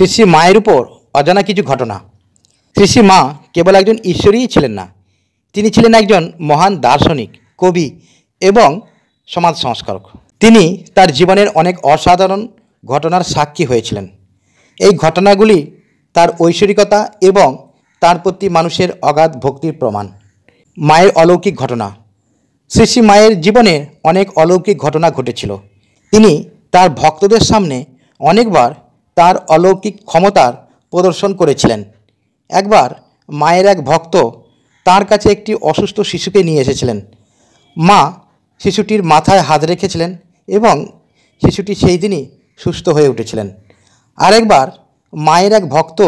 শ্রী শ্রী মায়ের উপর অজানা কিছু ঘটনা শ্রী শ্রী মা কেবল একজন ঈশ্বরই ছিলেন না তিনি ছিলেন একজন মহান দার্শনিক কবি এবং সমাজ সংস্কারক তিনি তার জীবনের অনেক অসাধারণ ঘটনার সাক্ষী হয়েছিলেন এই ঘটনাগুলি তার ঐশ্বরিকতা এবং তার প্রতি মানুষের অগাধ ভক্তির প্রমাণ মায়ের অলৌকিক ঘটনা শ্রী শ্রী মায়ের জীবনে অনেক অলৌকিক ঘটনা ঘটেছিল তিনি তার ভক্তদের সামনে অনেকবার তার অলৌকিক ক্ষমতার প্রদর্শন করেছিলেন একবার মায়ের এক ভক্ত তার কাছে একটি অসুস্থ শিশুকে নিয়ে এসেছিলেন মা শিশুটির মাথায় হাত রেখেছিলেন এবং শিশুটি সেই দিনই সুস্থ হয়ে উঠেছিলেন আরেকবার মায়ের এক ভক্ত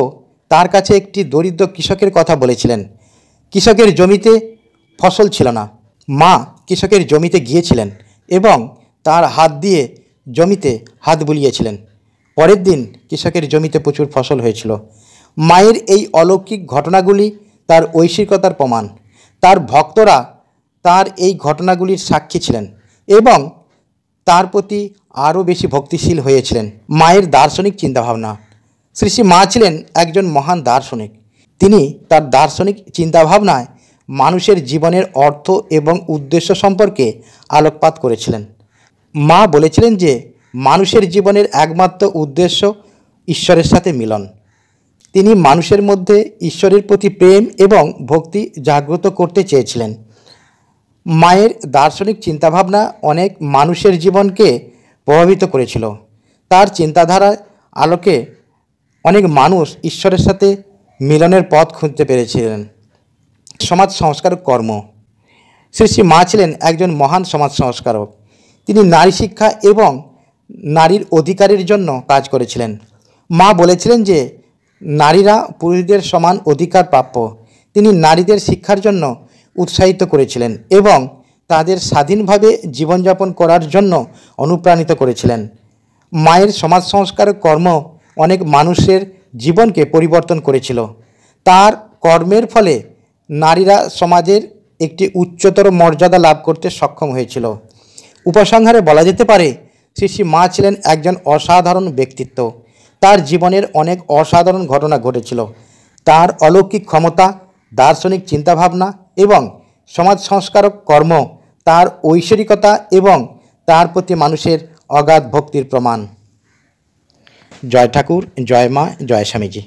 তার কাছে একটি দরিদ্র কৃষকের কথা বলেছিলেন কৃষকের জমিতে ফসল ছিল না মা কৃষকের জমিতে গিয়েছিলেন এবং তার হাত দিয়ে জমিতে হাত বুলিয়েছিলেন পরের দিন কৃষকের জমিতে প্রচুর ফসল হয়েছিল মায়ের এই অলৌকিক ঘটনাগুলি তার ঐশ্বিকতার প্রমাণ তার ভক্তরা তার এই ঘটনাগুলির সাক্ষী ছিলেন এবং তার প্রতি আরও বেশি ভক্তিশীল হয়েছিলেন মায়ের দার্শনিক চিন্তাভাবনা শ্রী শ্রী মা ছিলেন একজন মহান দার্শনিক তিনি তার দার্শনিক চিন্তাভাবনায় মানুষের জীবনের অর্থ এবং উদ্দেশ্য সম্পর্কে আলোকপাত করেছিলেন মা বলেছিলেন যে মানুষের জীবনের একমাত্র উদ্দেশ্য ঈশ্বরের সাথে মিলন তিনি মানুষের মধ্যে ঈশ্বরের প্রতি প্রেম এবং ভক্তি জাগ্রত করতে চেয়েছিলেন মায়ের দার্শনিক চিন্তাভাবনা অনেক মানুষের জীবনকে প্রভাবিত করেছিল তার চিন্তাধারার আলোকে অনেক মানুষ ঈশ্বরের সাথে মিলনের পথ খুঁজতে পেরেছিলেন সমাজ সংস্কারক কর্ম শ্রী শ্রী মা ছিলেন একজন মহান সমাজ সংস্কারক তিনি নারী শিক্ষা এবং নারীর অধিকারের জন্য কাজ করেছিলেন মা বলেছিলেন যে নারীরা পুরুষদের সমান অধিকার প্রাপ্য তিনি নারীদের শিক্ষার জন্য উৎসাহিত করেছিলেন এবং তাদের স্বাধীনভাবে জীবনযাপন করার জন্য অনুপ্রাণিত করেছিলেন মায়ের সমাজ সংস্কার কর্ম অনেক মানুষের জীবনকে পরিবর্তন করেছিল তার কর্মের ফলে নারীরা সমাজের একটি উচ্চতর মর্যাদা লাভ করতে সক্ষম হয়েছিল উপসংহারে বলা যেতে পারে শ্রী শ্রী মা ছিলেন একজন অসাধারণ ব্যক্তিত্ব তার জীবনের অনেক অসাধারণ ঘটনা ঘটেছিল তার অলৌকিক ক্ষমতা দার্শনিক চিন্তাভাবনা এবং সমাজ সংস্কারক কর্ম তার ঐশ্বরিকতা এবং তার প্রতি মানুষের অগাধ ভক্তির প্রমাণ জয় ঠাকুর জয় মা জয় স্বামীজি